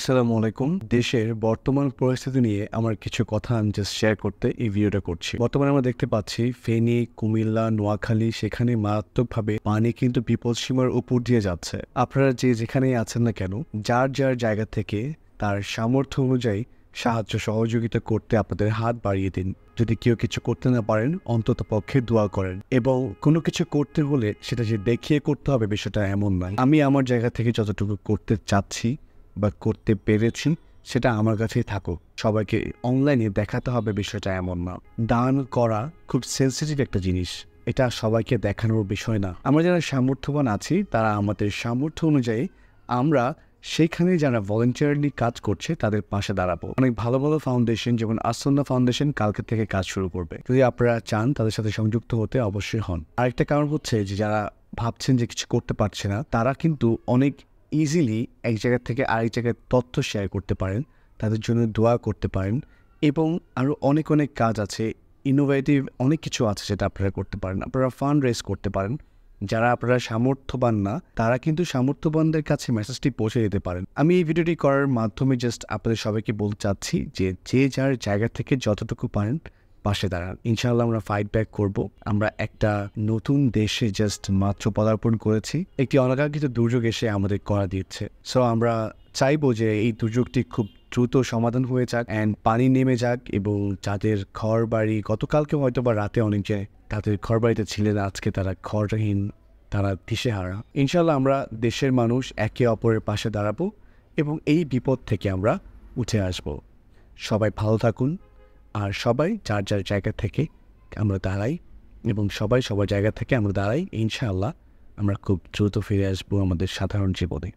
আসসালামু আলাইকুম দেশের বর্তমান পরিস্থিতি নিয়ে আমার কিছু কথা আমি জাস্ট শেয়ার করতে এই ভিডিওটা করছি বর্তমানে আমরা দেখতে পাচ্ছি ফেনী কুমিল্লা নোয়াখালী সেখানে মারাত্মকভাবে পানি কিন্তু বিপদ সীমার উপর দিয়ে যাচ্ছে আপনারা যে যেখানেই আছেন না কেন যার যার জায়গা থেকে তার সামর্থ্য অনুযায়ী সাহায্য সহযোগিতা করতে আপনাদের হাত বাড়িয়ে দিন যদি কেউ কিছু করতে না পারেন অন্তত পক্ষে দোয়া করেন এবং কোনো কিছু করতে হলে সেটা যে দেখিয়ে করতে হবে বিষয়টা এমন নয় আমি আমার জায়গা থেকে যতটুকু করতে চাচ্ছি বা করতে পেরেছেন সেটা আমার কাছেই থাকুক সবাইকে অনলাইনে দেখাতে হবে বিষয়টা এমন না দান করা খুব সেন্সিটিভ একটা জিনিস এটা সবাইকে দেখানোর বিষয় না আমরা যারা সামর্থ্যবান আছি তারা আমাদের সামর্থ্য অনুযায়ী আমরা সেখানে যারা ভলেন্টিয়ারলি কাজ করছে তাদের পাশে দাঁড়াবো অনেক ভালো ভালো ফাউন্ডেশন যেমন আসন্না ফাউন্ডেশন কালকে থেকে কাজ শুরু করবে যদি আপনারা চান তাদের সাথে সংযুক্ত হতে অবশ্যই হন আরেকটা কারণ হচ্ছে যে যারা ভাবছেন যে কিছু করতে পারছে না তারা কিন্তু অনেক ইজিলি এক জায়গা থেকে আরেক জায়গায় তথ্য শেয়ার করতে পারেন তাদের জন্য দোয়া করতে পারেন এবং আরও অনেক অনেক কাজ আছে ইনোভেটিভ অনেক কিছু আছে যেটা আপনারা করতে পারেন আপনারা ফান্ড রেজ করতে পারেন যারা আপনারা সামর্থ্যবান না তারা কিন্তু সামর্থ্যবানদের কাছে মেসেজটি পৌঁছে দিতে পারেন আমি এই ভিডিওটি করার মাধ্যমে জাস্ট আপনাদের সবাইকে বলতে চাচ্ছি যে যে যার জায়গা থেকে যতটুকু পারেন পাশে দাঁড়ান ইনশাল্লাহ আমরা ফাইট ব্যাক করবো আমরা একটা নতুন দেশে জাস্ট মাত্র পদার্পণ করেছি একটি অনাকাঙ্ক্ষিত দুর্যোগ এসে আমাদের করা দিচ্ছে সো আমরা চাইবো যে এই দুর্যোগটি খুব দ্রুত সমাধান হয়ে যাক অ্যান্ড পানি নেমে যাক এবং যাদের ঘর বাড়ি গতকালকে হয়তো বা রাতে অনেক যায় তাদের ঘর বাড়িতে ছিলেন আজকে তারা ঘরহীন তারা দিশেহারা ইনশাল্লাহ আমরা দেশের মানুষ একে অপরের পাশে দাঁড়াবো এবং এই বিপদ থেকে আমরা উঠে আসব সবাই ভালো থাকুন আর সবাই যার যার জায়গা থেকে আমরা দাঁড়াই এবং সবাই সবার জায়গা থেকে আমরা দাঁড়াই ইনশাআল্লাহ আমরা খুব দ্রুত ফিরে আসবো আমাদের সাধারণ জীবনে